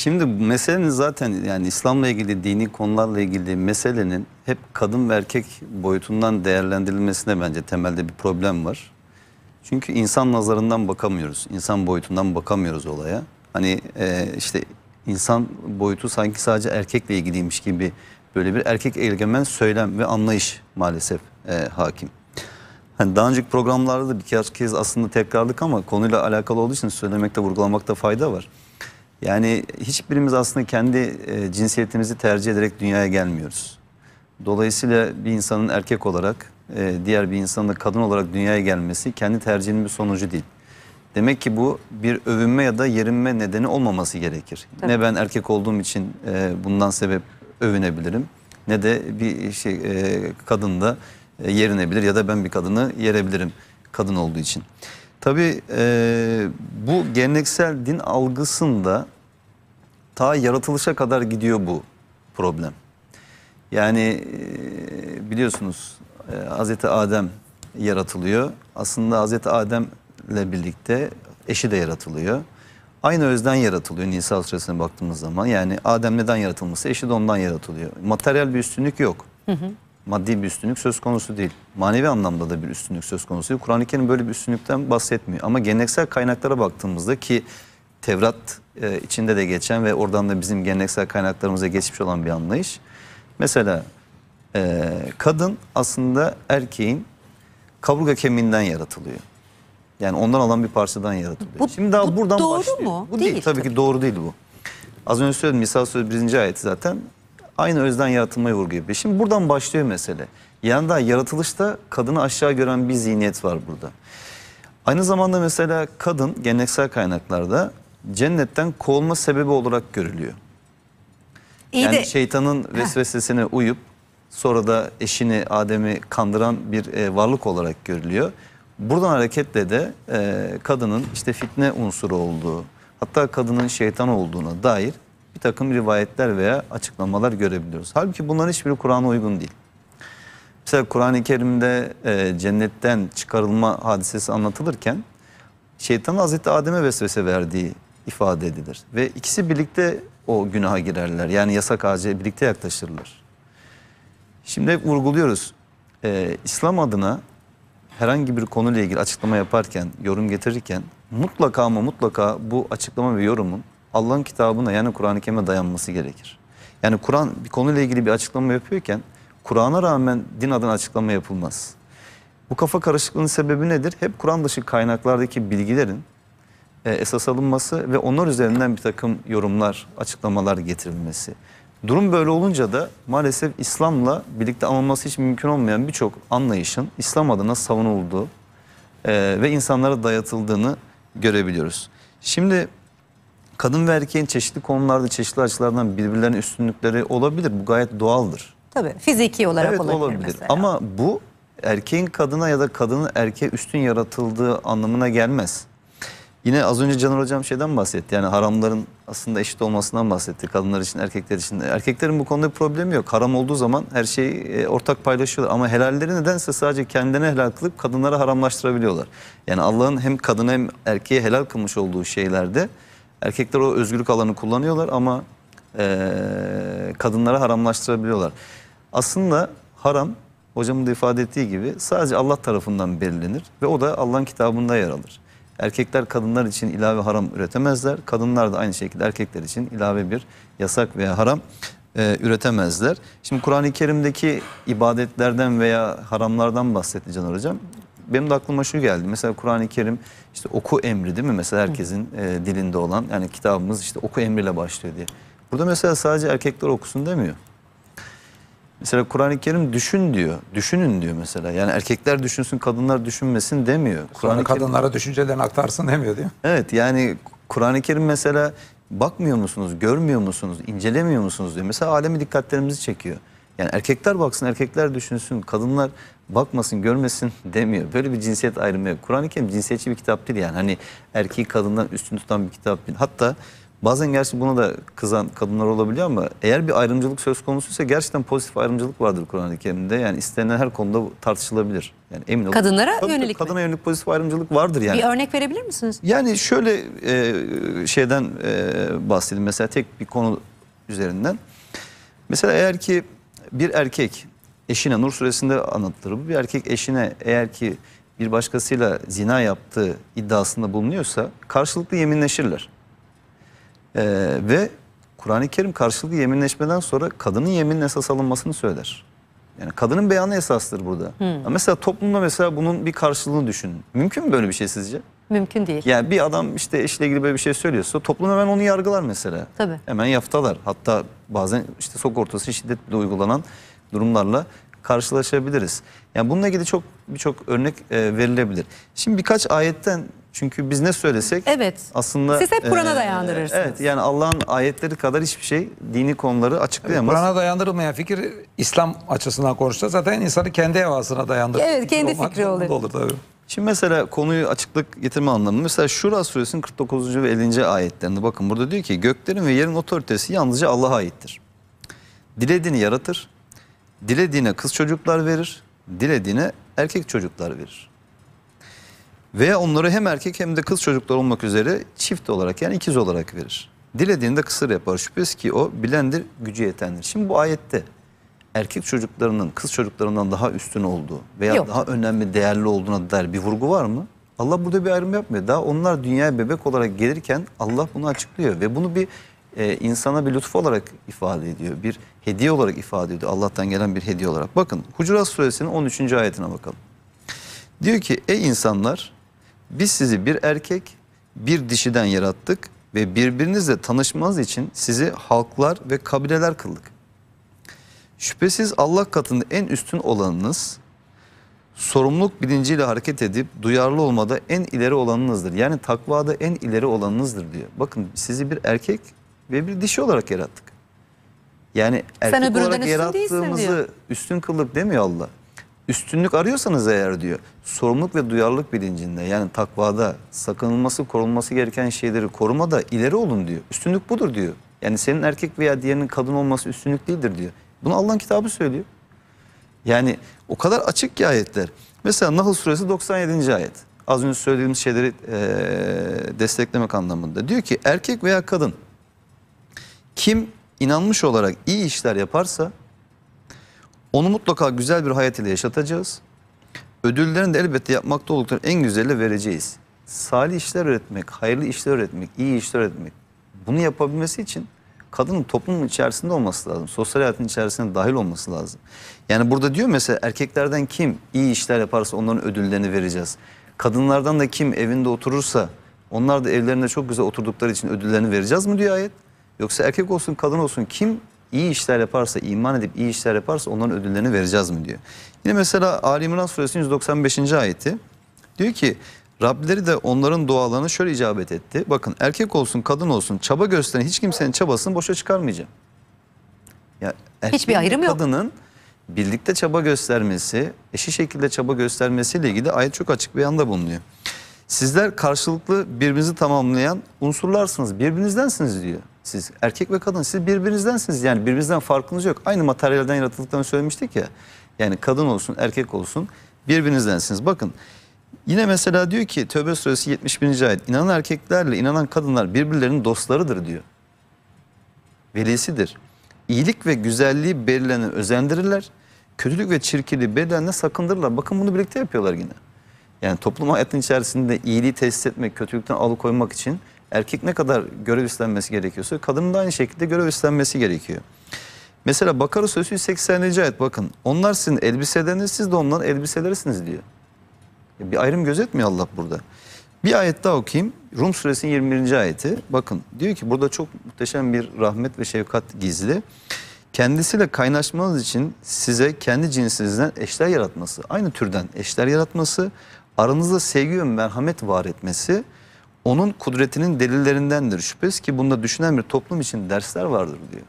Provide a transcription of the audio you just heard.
Şimdi meselenin zaten yani İslam'la ilgili dini konularla ilgili meselenin hep kadın ve erkek boyutundan değerlendirilmesine bence temelde bir problem var. Çünkü insan nazarından bakamıyoruz. İnsan boyutundan bakamıyoruz olaya. Hani e, işte insan boyutu sanki sadece erkekle ilgiliymiş gibi böyle bir erkek egemen söylem ve anlayış maalesef e, hakim. Hani daha önceki programlarda da birkaç kez aslında tekrarladık ama konuyla alakalı olduğu için söylemekte, vurgulamakta fayda var. Yani hiçbirimiz aslında kendi e, cinsiyetimizi tercih ederek dünyaya gelmiyoruz. Dolayısıyla bir insanın erkek olarak, e, diğer bir insanın da kadın olarak dünyaya gelmesi kendi tercihinin bir sonucu değil. Demek ki bu bir övünme ya da yerinme nedeni olmaması gerekir. Tabii. Ne ben erkek olduğum için e, bundan sebep övünebilirim ne de bir şey kadın da yerinebilir ya da ben bir kadını yerebilirim kadın olduğu için. Tabii e, bu geleneksel din algısında ta yaratılışa kadar gidiyor bu problem. Yani e, biliyorsunuz e, Hazreti Adem yaratılıyor. Aslında Hazreti Adem'le birlikte eşi de yaratılıyor. Aynı özden yaratılıyor Nisa suresine baktığımız zaman. Yani Adem neden yaratılmışsa eşi de ondan yaratılıyor. Materyal bir üstünlük yok. Hı hı maddi bir üstünlük söz konusu değil. Manevi anlamda da bir üstünlük söz konusu değil. Kur'an-ı Kerim böyle bir üstünlükten bahsetmiyor. Ama geleneksel kaynaklara baktığımızda ki Tevrat e, içinde de geçen ve oradan da bizim geleneksel kaynaklarımıza geçmiş olan bir anlayış. Mesela e, kadın aslında erkeğin kaburga kemiğinden yaratılıyor. Yani ondan alan bir parçadan yaratılıyor. Bu, Şimdi daha bu buradan doğru başlıyor. mu? Bu değil, değil tabii, tabii ki doğru değil bu. Az önce söyledim misal söz birinci ayeti zaten aynı özden yaratılmaya vurgu yapıyor. Şimdi buradan başlıyor mesele. Yani daha yaratılışta kadını aşağı gören bir zihniyet var burada. Aynı zamanda mesela kadın geleneksel kaynaklarda cennetten kovulma sebebi olarak görülüyor. İyi yani de... şeytanın vesvesesine uyup sonra da eşini Adem'i kandıran bir e, varlık olarak görülüyor. Buradan hareketle de e, kadının işte fitne unsuru olduğu hatta kadının şeytan olduğuna dair bir takım rivayetler veya açıklamalar görebiliyoruz. Halbuki bunların hiçbiri Kur'an'a uygun değil. Mesela Kur'an-ı Kerim'de e, cennetten çıkarılma hadisesi anlatılırken şeytan Hazreti Adem'e vesvese verdiği ifade edilir. Ve ikisi birlikte o günaha girerler. Yani yasak ağaca birlikte yaklaşırlar. Şimdi hep vurguluyoruz. E, İslam adına herhangi bir konuyla ilgili açıklama yaparken, yorum getirirken mutlaka ama mutlaka bu açıklama ve yorumun Allah'ın kitabına yani Kur'an-ı Kerim'e dayanması gerekir. Yani Kur'an bir konuyla ilgili bir açıklama yapıyorken Kur'an'a rağmen din adına açıklama yapılmaz. Bu kafa karışıklığının sebebi nedir? Hep Kur'an dışı kaynaklardaki bilgilerin e, esas alınması ve onlar üzerinden bir takım yorumlar, açıklamalar getirilmesi. Durum böyle olunca da maalesef İslam'la birlikte alınması hiç mümkün olmayan birçok anlayışın İslam adına savunulduğu e, ve insanlara dayatıldığını görebiliyoruz. Şimdi kadın ve erkeğin çeşitli konularda çeşitli açılardan birbirlerine üstünlükleri olabilir. Bu gayet doğaldır. Tabii fiziki olarak evet, olabilir, olabilir Ama bu erkeğin kadına ya da kadının erkeğe üstün yaratıldığı anlamına gelmez. Yine az önce Caner Hocam şeyden bahsetti. Yani haramların aslında eşit olmasından bahsetti. Kadınlar için, erkekler için. Erkeklerin bu konuda bir problemi yok. Haram olduğu zaman her şeyi e, ortak paylaşıyorlar. Ama helalleri nedense sadece kendine helal kılıp kadınlara haramlaştırabiliyorlar. Yani Allah'ın hem kadına hem erkeğe helal kılmış olduğu şeylerde Erkekler o özgürlük alanı kullanıyorlar ama e, kadınlara haramlaştırabiliyorlar. Aslında haram hocamın da ifade ettiği gibi sadece Allah tarafından belirlenir ve o da Allah'ın kitabında yer alır. Erkekler kadınlar için ilave haram üretemezler. Kadınlar da aynı şekilde erkekler için ilave bir yasak veya haram e, üretemezler. Şimdi Kur'an-ı Kerim'deki ibadetlerden veya haramlardan bahsetti Can Hocam benim de aklıma şu geldi. Mesela Kur'an-ı Kerim işte oku emri değil mi? Mesela herkesin e, dilinde olan yani kitabımız işte oku emriyle başlıyor diye. Burada mesela sadece erkekler okusun demiyor. Mesela Kur'an-ı Kerim düşün diyor. Düşünün diyor mesela. Yani erkekler düşünsün, kadınlar düşünmesin demiyor. Sonra kadınlara Kerim... düşüncelerini aktarsın demiyor diyor. Evet yani Kur'an-ı Kerim mesela bakmıyor musunuz, görmüyor musunuz, incelemiyor musunuz diyor. Mesela alemi dikkatlerimizi çekiyor. Yani erkekler baksın, erkekler düşünsün, kadınlar bakmasın, görmesin demiyor. Böyle bir cinsiyet ayrımı yok. Kur'an-ı Kerim cinsiyetçi bir kitap değil yani. Hani erkeği kadından üstün tutan bir kitap değil. Hatta bazen gerçi buna da kızan kadınlar olabiliyor ama eğer bir ayrımcılık söz konusuysa gerçekten pozitif ayrımcılık vardır Kur'an-ı Kerim'de. Yani istenen her konuda tartışılabilir. Yani emin olun. Kadınlara Tabii yönelik Kadına mi? yönelik pozitif ayrımcılık vardır yani. Bir örnek verebilir misiniz? Yani şöyle e, şeyden e, bahsedeyim. Mesela tek bir konu üzerinden. Mesela eğer ki bir erkek eşine Nur suresinde anlatılır bu. Bir erkek eşine eğer ki bir başkasıyla zina yaptığı iddiasında bulunuyorsa karşılıklı yeminleşirler. Ee, ve Kur'an-ı Kerim karşılıklı yeminleşmeden sonra kadının yeminin esas alınmasını söyler. Yani kadının beyanı esastır burada. Hmm. Mesela toplumda mesela bunun bir karşılığını düşünün. Mümkün mü böyle bir şey sizce? Mümkün değil. Yani bir adam işte eşle ilgili böyle bir şey söylüyorsa toplum hemen onu yargılar mesela. Tabii. Hemen yaftalar. Hatta bazen işte sok ortası şiddetle uygulanan durumlarla karşılaşabiliriz. Yani bununla ilgili çok birçok örnek e, verilebilir. Şimdi birkaç ayetten çünkü biz ne söylesek evet. aslında siz hep Kur'an'a e, dayandırırsınız. evet yani Allah'ın ayetleri kadar hiçbir şey dini konuları açıklayamaz. Kur'an'a dayandırılmayan fikir İslam açısından konuşsa zaten insanı kendi evasına dayandırır. Evet kendi fikri olur. olur tabii. Şimdi mesela konuyu açıklık getirme anlamında mesela Şura suresinin 49. ve 50. ayetlerinde bakın burada diyor ki göklerin ve yerin otoritesi yalnızca Allah'a aittir. Dilediğini yaratır, dilediğine kız çocuklar verir, dilediğine erkek çocuklar verir. Veya onları hem erkek hem de kız çocuklar olmak üzere çift olarak yani ikiz olarak verir. Dilediğinde kısır yapar. Şüphesiz ki o bilendir, gücü yetendir. Şimdi bu ayette erkek çocuklarının kız çocuklarından daha üstün olduğu veya Yok. daha önemli değerli olduğuna dair bir vurgu var mı? Allah burada bir ayrım yapmıyor. Daha onlar dünyaya bebek olarak gelirken Allah bunu açıklıyor ve bunu bir e, insana bir lütuf olarak ifade ediyor. Bir hediye olarak ifade ediyor. Allah'tan gelen bir hediye olarak. Bakın Hucurat suresinin 13. ayetine bakalım. Diyor ki ey insanlar biz sizi bir erkek bir dişiden yarattık ve birbirinizle tanışmanız için sizi halklar ve kabileler kıldık. Şüphesiz Allah katında en üstün olanınız sorumluluk bilinciyle hareket edip duyarlı olmada en ileri olanınızdır. Yani takvada en ileri olanınızdır diyor. Bakın sizi bir erkek ve bir dişi olarak yarattık. Yani erkek Sen olarak yarattığımızı üstün kıldık demiyor Allah. Üstünlük arıyorsanız eğer diyor sorumluluk ve duyarlılık bilincinde yani takvada sakınılması korunması gereken şeyleri korumada ileri olun diyor. Üstünlük budur diyor. Yani senin erkek veya diğerinin kadın olması üstünlük değildir diyor. Bunu Allah'ın kitabı söylüyor. Yani o kadar açık ki ayetler. Mesela Nahl suresi 97. ayet. Az önce söylediğimiz şeyleri e, desteklemek anlamında. Diyor ki erkek veya kadın kim inanmış olarak iyi işler yaparsa onu mutlaka güzel bir hayat ile yaşatacağız. Ödüllerini de elbette yapmakta oldukları en güzeli vereceğiz. Salih işler üretmek, hayırlı işler üretmek, iyi işler üretmek. Bunu yapabilmesi için kadının toplumun içerisinde olması lazım. Sosyal hayatın içerisine dahil olması lazım. Yani burada diyor mesela erkeklerden kim iyi işler yaparsa onların ödüllerini vereceğiz. Kadınlardan da kim evinde oturursa onlar da evlerinde çok güzel oturdukları için ödüllerini vereceğiz mi diyor ayet. Yoksa erkek olsun kadın olsun kim iyi işler yaparsa iman edip iyi işler yaparsa onların ödüllerini vereceğiz mi diyor. Yine mesela Ali İmran suresinin 195. ayeti diyor ki Rableri de onların dualarına şöyle icabet etti. Bakın erkek olsun kadın olsun çaba gösteren hiç kimsenin çabasını boşa çıkarmayacağım. Ya Hiçbir ayrım kadının, yok. Kadının birlikte çaba göstermesi, eşi şekilde çaba göstermesiyle ilgili ayet çok açık bir yanda bulunuyor. Sizler karşılıklı birbirinizi tamamlayan unsurlarsınız, birbirinizdensiniz diyor. Siz erkek ve kadın, siz birbirinizdensiniz. Yani birbirinizden farkınız yok. Aynı materyalden yaratıldıklarını söylemiştik ya. Yani kadın olsun, erkek olsun birbirinizdensiniz. Bakın Yine mesela diyor ki Tövbe Suresi 71. ayet inanan erkeklerle inanan kadınlar birbirlerinin dostlarıdır diyor. Velisidir. İyilik ve güzelliği belirlene özendirirler. Kötülük ve çirkinliği bedenle sakındırırlar. Bakın bunu birlikte yapıyorlar yine. Yani toplum hayatının içerisinde iyiliği tesis etmek, kötülükten alıkoymak için erkek ne kadar görev üstlenmesi gerekiyorsa kadının da aynı şekilde görev üstlenmesi gerekiyor. Mesela Bakara Suresi 180. ayet bakın. Onlar sizin elbiseleriniz, siz de onların elbiselerisiniz diyor. Bir ayrım gözetmiyor Allah burada. Bir ayet daha okuyayım. Rum suresinin 21. ayeti. Bakın diyor ki burada çok muhteşem bir rahmet ve şefkat gizli. Kendisiyle kaynaşmanız için size kendi cinsinizden eşler yaratması, aynı türden eşler yaratması, aranızda sevgi ve merhamet var etmesi, onun kudretinin delillerindendir şüphesiz ki bunda düşünen bir toplum için dersler vardır diyor.